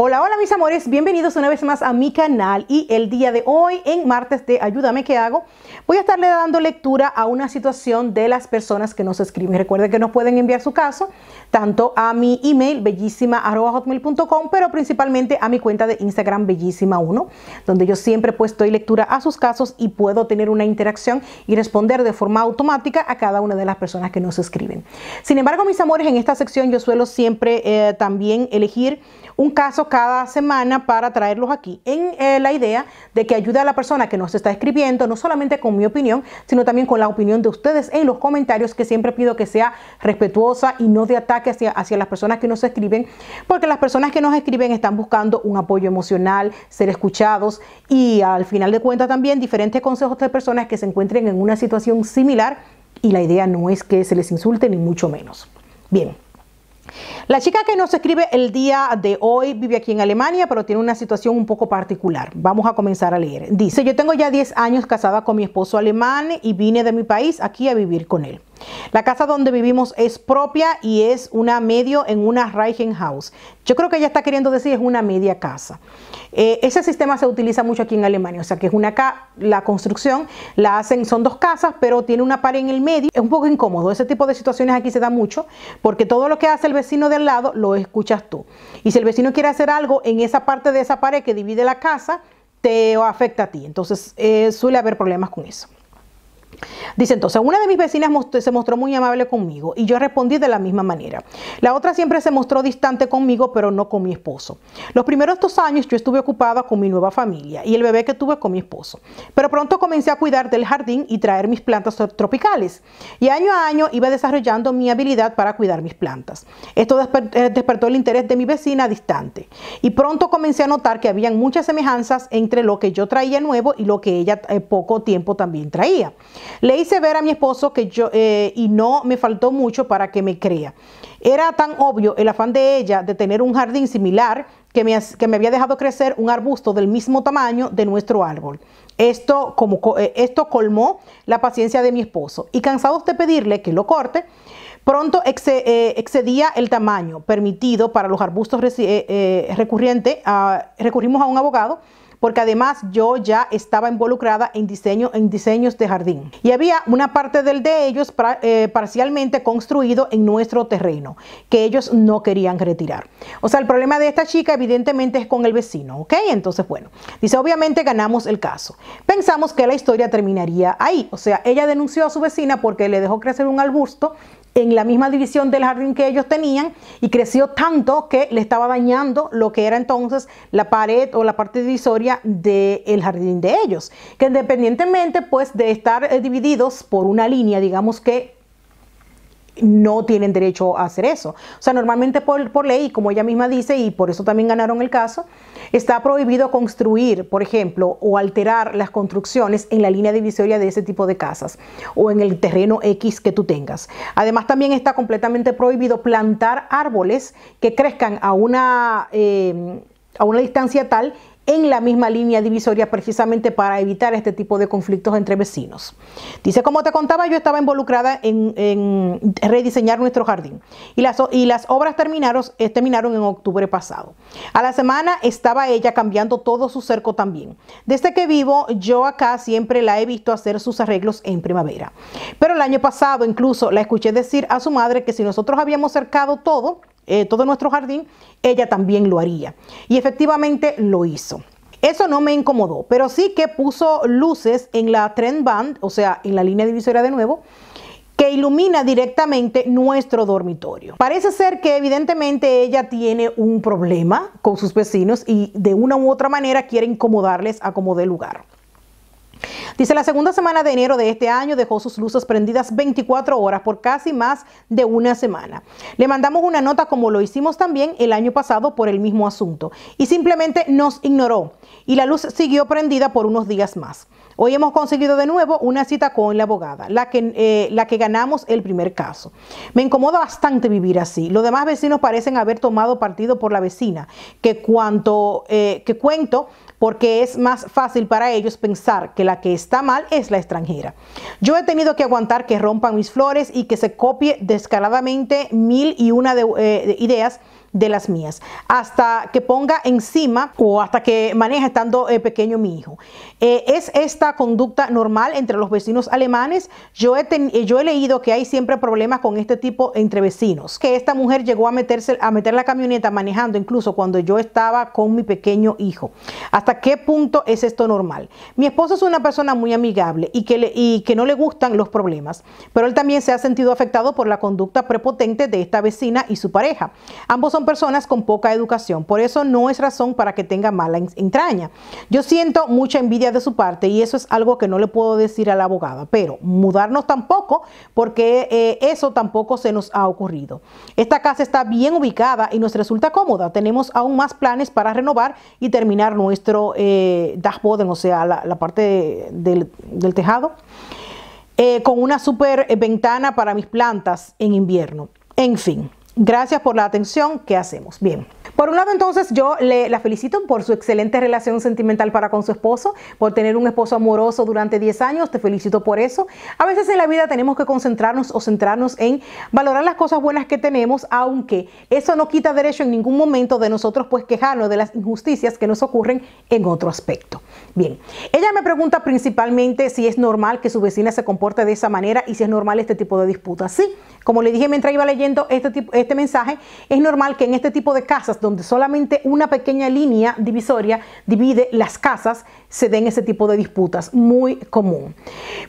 Hola, hola mis amores, bienvenidos una vez más a mi canal y el día de hoy en martes de Ayúdame ¿qué hago voy a estarle dando lectura a una situación de las personas que nos escriben. Recuerden que nos pueden enviar su caso tanto a mi email bellísima.com, pero principalmente a mi cuenta de Instagram bellísima1, donde yo siempre pues doy lectura a sus casos y puedo tener una interacción y responder de forma automática a cada una de las personas que nos escriben. Sin embargo, mis amores, en esta sección yo suelo siempre eh, también elegir un caso cada semana para traerlos aquí en eh, la idea de que ayude a la persona que nos está escribiendo, no solamente con mi opinión, sino también con la opinión de ustedes en los comentarios, que siempre pido que sea respetuosa y no de ataque hacia, hacia las personas que nos escriben, porque las personas que nos escriben están buscando un apoyo emocional, ser escuchados y al final de cuentas también diferentes consejos de personas que se encuentren en una situación similar y la idea no es que se les insulte ni mucho menos. Bien. La chica que nos escribe el día de hoy vive aquí en Alemania, pero tiene una situación un poco particular. Vamos a comenzar a leer. Dice, yo tengo ya 10 años casada con mi esposo alemán y vine de mi país aquí a vivir con él. La casa donde vivimos es propia y es una medio en una Reichenhaus. Yo creo que ella está queriendo decir es una media casa. Eh, ese sistema se utiliza mucho aquí en Alemania, o sea que es una la construcción la hacen son dos casas, pero tiene una pared en el medio. Es un poco incómodo. Ese tipo de situaciones aquí se da mucho porque todo lo que hace el vecino del lado lo escuchas tú. Y si el vecino quiere hacer algo en esa parte de esa pared que divide la casa, te afecta a ti. Entonces eh, suele haber problemas con eso. Dice entonces, una de mis vecinas se mostró muy amable conmigo y yo respondí de la misma manera. La otra siempre se mostró distante conmigo, pero no con mi esposo. Los primeros dos años yo estuve ocupada con mi nueva familia y el bebé que tuve con mi esposo. Pero pronto comencé a cuidar del jardín y traer mis plantas tropicales. Y año a año iba desarrollando mi habilidad para cuidar mis plantas. Esto eh, despertó el interés de mi vecina distante. Y pronto comencé a notar que habían muchas semejanzas entre lo que yo traía nuevo y lo que ella eh, poco tiempo también traía. Le hice ver a mi esposo que yo, eh, y no me faltó mucho para que me crea. Era tan obvio el afán de ella de tener un jardín similar que me, que me había dejado crecer un arbusto del mismo tamaño de nuestro árbol. Esto, como, eh, esto colmó la paciencia de mi esposo y cansados de pedirle que lo corte, Pronto eh, excedía el tamaño permitido para los arbustos recurrentes. recurrimos a un abogado porque además yo ya estaba involucrada en diseño en diseños de jardín. Y había una parte del de ellos eh, parcialmente construido en nuestro terreno, que ellos no querían retirar. O sea, el problema de esta chica evidentemente es con el vecino, ¿ok? Entonces, bueno, dice, obviamente ganamos el caso. Pensamos que la historia terminaría ahí. O sea, ella denunció a su vecina porque le dejó crecer un arbusto en la misma división del jardín que ellos tenían y creció tanto que le estaba dañando lo que era entonces la pared o la parte divisoria del jardín de ellos. Que independientemente pues de estar eh, divididos por una línea, digamos que no tienen derecho a hacer eso. O sea, normalmente por, ley, como ella misma dice, y por eso también ganaron el caso, está prohibido construir, por ejemplo, o alterar las construcciones en la línea divisoria de ese tipo de casas o en el terreno X que tú tengas. Además, también está completamente prohibido plantar árboles que crezcan a una... Eh, a una distancia tal en la misma línea divisoria precisamente para evitar este tipo de conflictos entre vecinos. Dice, como te contaba, yo estaba involucrada en, rediseñar nuestro jardín y las, obras eh, terminaron en octubre pasado. A la semana estaba ella cambiando todo su cerco también. Desde que vivo, yo acá siempre la he visto hacer sus arreglos en primavera. Pero el año pasado incluso la escuché decir a su madre que si nosotros habíamos cercado todo, eh, todo nuestro jardín, ella también lo haría. Y efectivamente lo hizo. Eso no me incomodó, pero sí que puso luces en la trend band, o sea, en la línea divisoria de nuevo, que ilumina directamente nuestro dormitorio. Parece ser que evidentemente ella tiene un problema con sus vecinos y de una u otra manera quiere incomodarles a como dé lugar. Dice, la segunda semana de enero de este año dejó sus luces prendidas 24 horas por casi más de una semana. Le mandamos una nota como lo hicimos también el año pasado por el mismo asunto y simplemente nos ignoró y la luz siguió prendida por unos días más. Hoy hemos conseguido de nuevo una cita con la abogada, la que, eh, la que ganamos el primer caso. Me incomoda bastante vivir así. Los demás vecinos parecen haber tomado partido por la vecina, que, cuanto, eh, que cuento porque es más fácil para ellos pensar que la la que está mal es la extranjera. Yo he tenido que aguantar que rompan mis flores y que se copie descaradamente mil y una de, eh, ideas de las mías, hasta que ponga encima o hasta que maneje estando eh, pequeño mi hijo. Eh, ¿Es esta conducta normal entre los vecinos alemanes? Yo he, eh, yo he leído que hay siempre problemas con este tipo entre vecinos, que esta mujer llegó a, meterse, a meter la camioneta manejando incluso cuando yo estaba con mi pequeño hijo. ¿Hasta qué punto es esto normal? Mi esposo es una persona muy amigable y que, y que no le gustan los problemas, pero él también se ha sentido afectado por la conducta prepotente de esta vecina y su pareja. Ambos son personas con poca educación. Por eso no es razón para que tenga mala entraña. Yo siento mucha envidia de su parte y eso es algo que no le puedo decir a la abogada, pero mudarnos tampoco porque eh, eso tampoco se nos ha ocurrido. Esta casa está bien ubicada y nos resulta cómoda. Tenemos aún más planes para renovar y terminar nuestro eh, dashboard, o sea, la, parte del, tejado. Eh, con una super ventana para mis plantas en invierno. En fin, Gracias por la atención. que hacemos? Bien. Por un lado, entonces, yo la felicito por su excelente relación sentimental para con su esposo, por tener un esposo amoroso durante 10 años, te felicito por eso. A veces en la vida tenemos que concentrarnos o centrarnos en valorar las cosas buenas que tenemos, aunque eso no quita derecho en ningún momento de nosotros pues quejarnos de las injusticias que nos ocurren en otro aspecto. Bien, ella me pregunta principalmente si es normal que su vecina se comporte de esa manera y si es normal este tipo de disputas. Sí, como le dije mientras iba leyendo este, tipo, este mensaje, es normal que en este tipo de casas, donde solamente una pequeña línea divisoria divide las casas, se den ese tipo de disputas, muy común.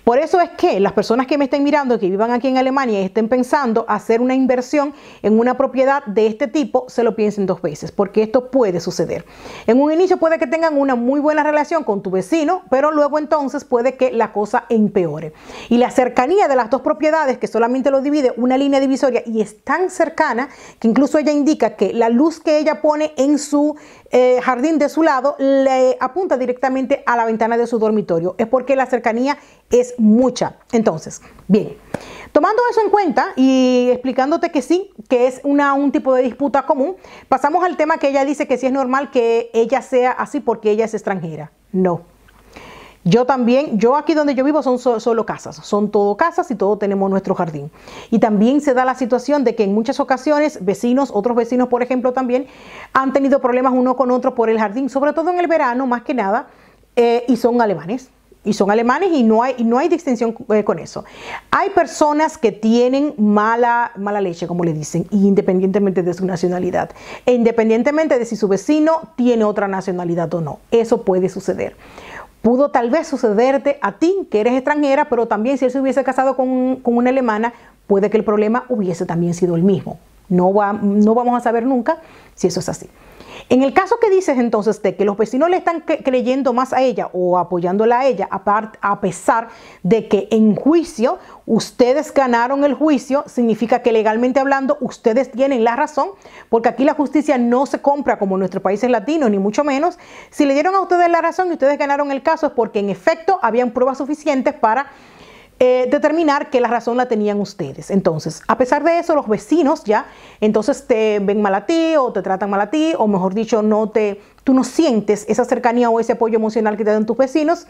Por eso es que las personas que me estén mirando, que vivan aquí en Alemania y estén pensando hacer una inversión en una propiedad de este tipo, se lo piensen dos veces, porque esto puede suceder. En un inicio puede que tengan una muy buena relación con tu vecino, pero luego entonces puede que la cosa empeore. Y la cercanía de las dos propiedades, que solamente lo divide una línea divisoria y es tan cercana que incluso ella indica que la luz que ella pone en su eh, jardín de su lado le apunta directamente a la ventana de su dormitorio. Es porque la cercanía es mucha. Entonces, bien, tomando eso en cuenta y explicándote que sí, que es una, un tipo de disputa común, pasamos al tema que ella dice que si es normal que ella sea así porque ella es extranjera. No. Yo también, yo aquí donde yo vivo son solo, casas, son todo casas y todo tenemos nuestro jardín. Y también se da la situación de que en muchas ocasiones vecinos, otros vecinos por ejemplo también, han tenido problemas uno con otro por el jardín, sobre todo en el verano más que nada, eh, y son alemanes y son alemanes y no hay, no hay distinción eh, con eso. Hay personas que tienen mala, mala leche, como le dicen, independientemente de su nacionalidad, e independientemente de si su vecino tiene otra nacionalidad o no. Eso puede suceder pudo tal vez sucederte a ti, que eres extranjera, pero también si él se hubiese casado con, una alemana, puede que el problema hubiese también sido el mismo. No, no vamos a saber nunca si eso es así. En el caso que dices entonces de que los vecinos le están creyendo más a ella o apoyándola a ella, a pesar de que en juicio ustedes ganaron el juicio, significa que legalmente hablando ustedes tienen la razón, porque aquí la justicia no se compra como en nuestros países latinos, ni mucho menos. Si le dieron a ustedes la razón y ustedes ganaron el caso es porque en efecto habían pruebas suficientes para eh, determinar que la razón la tenían ustedes. Entonces, a pesar de eso, los vecinos ya, entonces te ven mal a ti o te tratan mal a ti, o mejor dicho, no te, tú no sientes esa cercanía o ese apoyo emocional que te dan tus vecinos.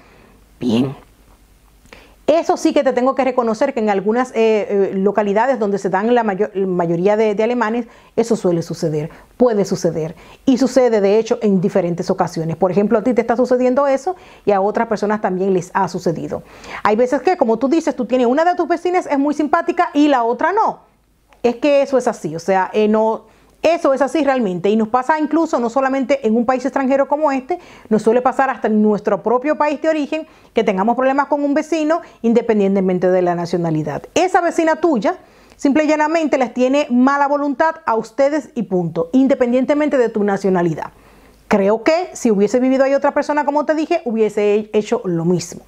Bien, eso sí que te tengo que reconocer que en algunas eh, eh, localidades donde se dan la, mayoría de, alemanes, eso suele suceder, puede suceder. Y sucede, de hecho, en diferentes ocasiones. Por ejemplo, a ti te está sucediendo eso y a otras personas también les ha sucedido. Hay veces que, como tú dices, tú tienes una de tus vecinas es muy simpática y la otra no. Es que eso es así, o sea, eh, no eso es así realmente y nos pasa incluso no solamente en un país extranjero como este, nos suele pasar hasta en nuestro propio país de origen que tengamos problemas con un vecino independientemente de la nacionalidad. Esa vecina tuya simple y llanamente les tiene mala voluntad a ustedes y punto, independientemente de tu nacionalidad. Creo que si hubiese vivido ahí otra persona, como te dije, hubiese hecho lo mismo.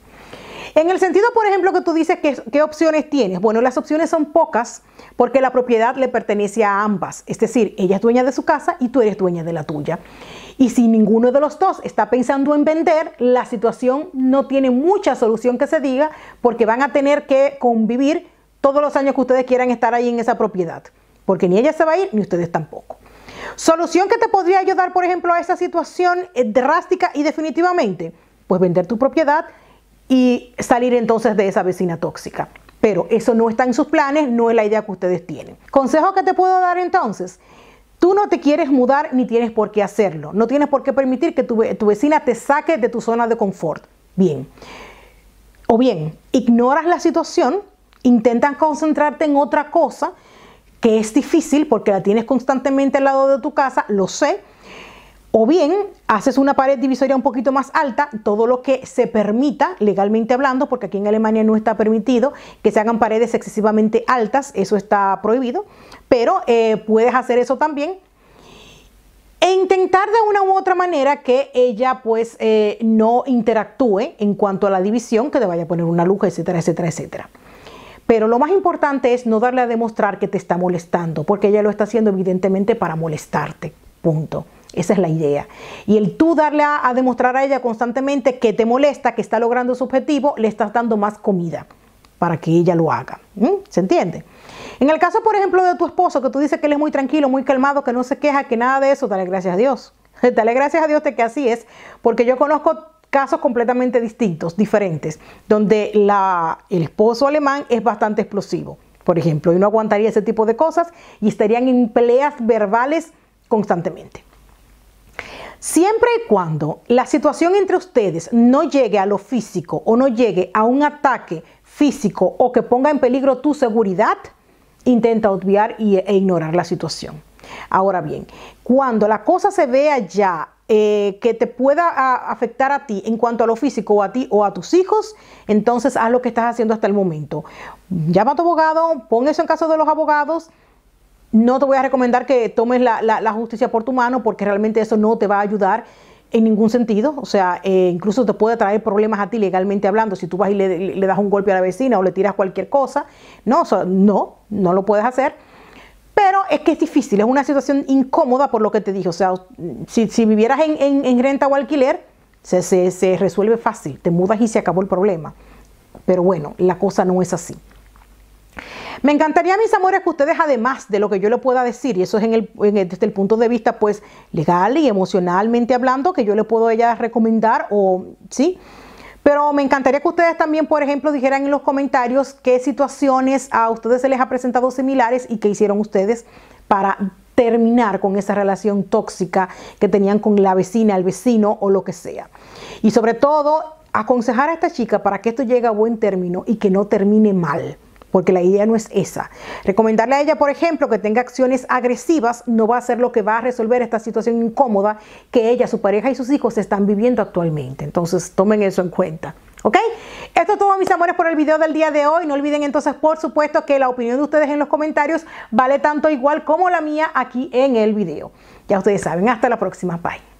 En el sentido, por ejemplo, que tú dices que, qué opciones tienes. Bueno, las opciones son pocas porque la propiedad le pertenece a ambas. Es decir, ella es dueña de su casa y tú eres dueña de la tuya. Y si ninguno de los dos está pensando en vender, la situación no tiene mucha solución que se diga porque van a tener que convivir todos los años que ustedes quieran estar ahí en esa propiedad. Porque ni ella se va a ir ni ustedes tampoco. Solución que te podría ayudar, por ejemplo, a esa situación eh, drástica y definitivamente, pues vender tu propiedad, y salir entonces de esa vecina tóxica. Pero eso no está en sus planes, no es la idea que ustedes tienen. Consejo que te puedo dar entonces. Tú no te quieres mudar ni tienes por qué hacerlo. No tienes por qué permitir que tu, vecina te saque de tu zona de confort. Bien. O bien, ignoras la situación, intentas concentrarte en otra cosa que es difícil porque la tienes constantemente al lado de tu casa, lo sé, o bien haces una pared divisoria un poquito más alta, todo lo que se permita, legalmente hablando, porque aquí en Alemania no está permitido que se hagan paredes excesivamente altas, eso está prohibido, pero eh, puedes hacer eso también e intentar de una u otra manera que ella pues eh, no interactúe en cuanto a la división, que te vaya a poner una luja, etcétera, etcétera, etcétera. Pero lo más importante es no darle a demostrar que te está molestando, porque ella lo está haciendo evidentemente para molestarte. Punto. Esa es la idea. Y el tú darle a, demostrar a ella constantemente que te molesta, que está logrando su objetivo, le estás dando más comida para que ella lo haga. ¿Se entiende? En el caso, por ejemplo, de tu esposo, que tú dices que él es muy tranquilo, muy calmado, que no se queja, que nada de eso, dale gracias a Dios. Dale gracias a Dios de que así es, porque yo conozco casos completamente distintos, diferentes, donde el esposo alemán es bastante explosivo, por ejemplo, y no aguantaría ese tipo de cosas y estarían en peleas verbales constantemente. Siempre y cuando la situación entre ustedes no llegue a lo físico o no llegue a un ataque físico o que ponga en peligro tu seguridad, intenta obviar y, e ignorar la situación. Ahora bien, cuando la cosa se vea ya eh, que te pueda afectar a ti en cuanto a lo físico o a ti o a tus hijos, entonces haz lo que estás haciendo hasta el momento. Llama a tu abogado, pon eso en caso de los abogados, no te voy a recomendar que tomes la, justicia por tu mano porque realmente eso no te va a ayudar en ningún sentido. O sea, eh, incluso te puede traer problemas a ti legalmente hablando. Si tú vas y le, das un golpe a la vecina o le tiras cualquier cosa, no, no, no lo puedes hacer. Pero es que es difícil, es una situación incómoda por lo que te dije. O sea, si, vivieras en, renta o alquiler, se, se resuelve fácil, te mudas y se acabó el problema. Pero bueno, la cosa no es así. Me encantaría, mis amores, que ustedes, además de lo que yo le pueda decir, y eso es desde el punto de vista, pues, legal y emocionalmente hablando, que yo le puedo ella recomendar o, ¿sí? Pero me encantaría que ustedes también, por ejemplo, dijeran en los comentarios qué situaciones a ustedes se les ha presentado similares y qué hicieron ustedes para terminar con esa relación tóxica que tenían con la vecina, el vecino o lo que sea. Y sobre todo, aconsejar a esta chica para que esto llegue a buen término y que no termine mal porque la idea no es esa. Recomendarle a ella, por ejemplo, que tenga acciones agresivas no va a ser lo que va a resolver esta situación incómoda que ella, su pareja y sus hijos están viviendo actualmente. Entonces, tomen eso en cuenta. ¿Ok? Esto es todo, mis amores, por el video del día de hoy. No olviden entonces, por supuesto, que la opinión de ustedes en los comentarios vale tanto igual como la mía aquí en el video. Ya ustedes saben, hasta la próxima. Bye.